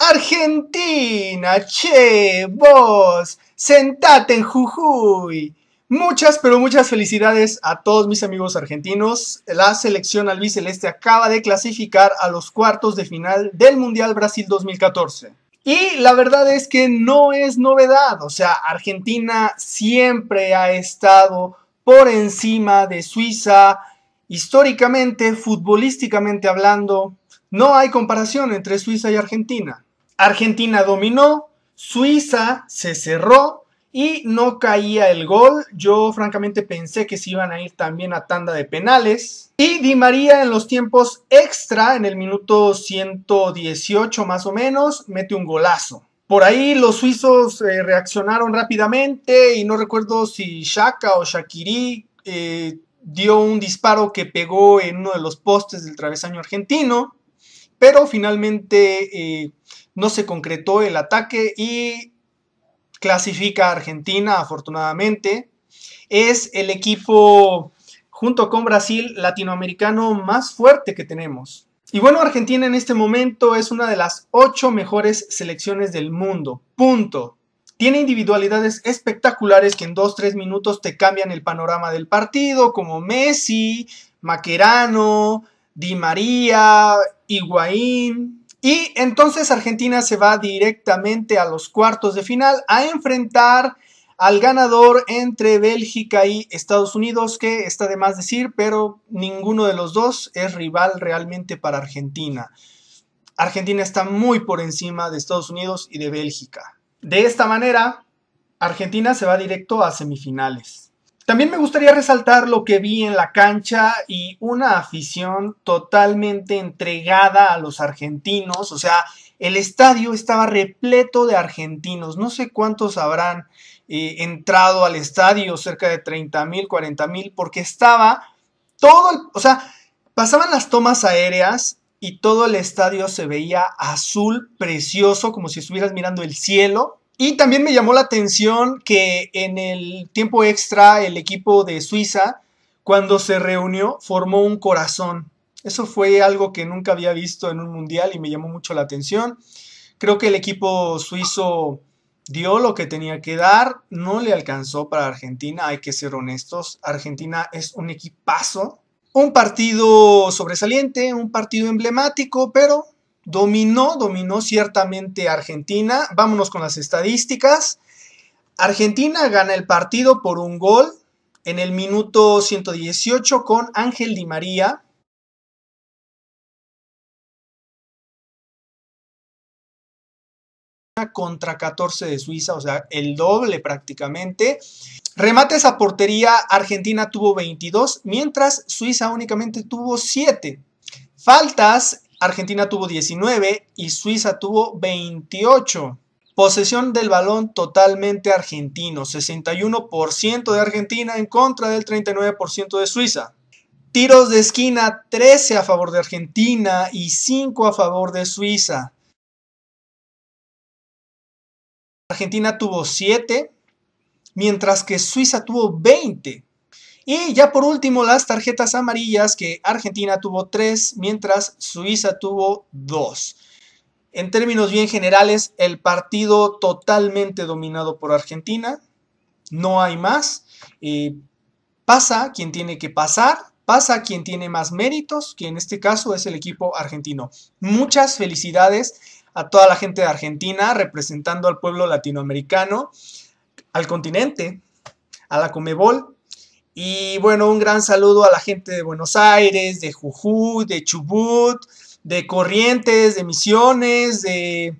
Argentina, che, vos, sentate en Jujuy. Muchas, pero muchas felicidades a todos mis amigos argentinos. La selección albiceleste acaba de clasificar a los cuartos de final del Mundial Brasil 2014. Y la verdad es que no es novedad, o sea, Argentina siempre ha estado por encima de Suiza, históricamente, futbolísticamente hablando, no hay comparación entre Suiza y Argentina. Argentina dominó, Suiza se cerró y no caía el gol. Yo francamente pensé que se iban a ir también a tanda de penales. Y Di María en los tiempos extra, en el minuto 118 más o menos, mete un golazo. Por ahí los suizos eh, reaccionaron rápidamente y no recuerdo si Shaka o Shakiri eh, dio un disparo que pegó en uno de los postes del travesaño argentino pero finalmente eh, no se concretó el ataque y clasifica a Argentina, afortunadamente. Es el equipo, junto con Brasil, latinoamericano más fuerte que tenemos. Y bueno, Argentina en este momento es una de las ocho mejores selecciones del mundo. Punto. Tiene individualidades espectaculares que en dos, tres minutos te cambian el panorama del partido, como Messi, Maquerano, Di María, Higuaín. Y entonces Argentina se va directamente a los cuartos de final a enfrentar al ganador entre Bélgica y Estados Unidos, que está de más decir, pero ninguno de los dos es rival realmente para Argentina. Argentina está muy por encima de Estados Unidos y de Bélgica. De esta manera, Argentina se va directo a semifinales. También me gustaría resaltar lo que vi en la cancha y una afición totalmente entregada a los argentinos. O sea, el estadio estaba repleto de argentinos. No sé cuántos habrán eh, entrado al estadio, cerca de 30 mil, 40 mil, porque estaba todo, o sea, pasaban las tomas aéreas y todo el estadio se veía azul, precioso, como si estuvieras mirando el cielo. Y también me llamó la atención que en el tiempo extra el equipo de Suiza, cuando se reunió, formó un corazón. Eso fue algo que nunca había visto en un mundial y me llamó mucho la atención. Creo que el equipo suizo dio lo que tenía que dar, no le alcanzó para Argentina, hay que ser honestos, Argentina es un equipazo, un partido sobresaliente, un partido emblemático, pero Dominó, dominó ciertamente Argentina. Vámonos con las estadísticas. Argentina gana el partido por un gol en el minuto 118 con Ángel Di María. contra 14 de Suiza, o sea, el doble prácticamente. Remates a portería, Argentina tuvo 22, mientras Suiza únicamente tuvo 7. Faltas, Argentina tuvo 19 y Suiza tuvo 28. Posesión del balón totalmente argentino, 61% de Argentina en contra del 39% de Suiza. Tiros de esquina, 13 a favor de Argentina y 5 a favor de Suiza. Argentina tuvo 7, mientras que Suiza tuvo 20. Y ya por último, las tarjetas amarillas, que Argentina tuvo tres, mientras Suiza tuvo dos. En términos bien generales, el partido totalmente dominado por Argentina, no hay más. Eh, pasa quien tiene que pasar, pasa quien tiene más méritos, que en este caso es el equipo argentino. Muchas felicidades a toda la gente de Argentina representando al pueblo latinoamericano, al continente, a la Comebol y bueno, un gran saludo a la gente de Buenos Aires, de Jujuy, de Chubut, de Corrientes, de Misiones, de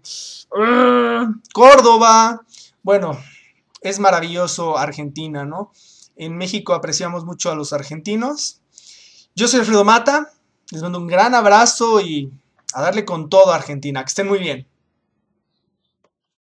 uh, Córdoba. Bueno, es maravilloso Argentina, ¿no? En México apreciamos mucho a los argentinos. Yo soy Alfredo Mata, les mando un gran abrazo y a darle con todo a Argentina. Que estén muy bien.